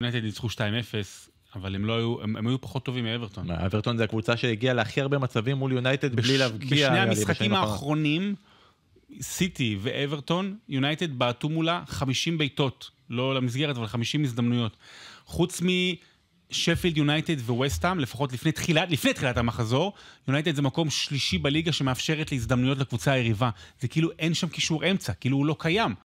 יונייטד ניצחו 2-0, אבל הם לא היו, הם הם היו פחות טובים מאברטון. אברטון זה הקבוצה שהגיעה להכי הרבה מצבים מול יונייטד בש... בלי להבקיע. בשני המשחקים האחרונים, סיטי ואברטון, יונייטד בעטו מולה 50 בעיטות, לא למסגרת, אבל 50 הזדמנויות. חוץ משפילד יונייטד וווסטהאם, לפחות לפני תחילת, לפני תחילת המחזור, יונייטד זה מקום שלישי בליגה שמאפשרת להזדמנויות לקבוצה היריבה. זה כאילו אין שם קישור אמצע, כאילו הוא לא קיים.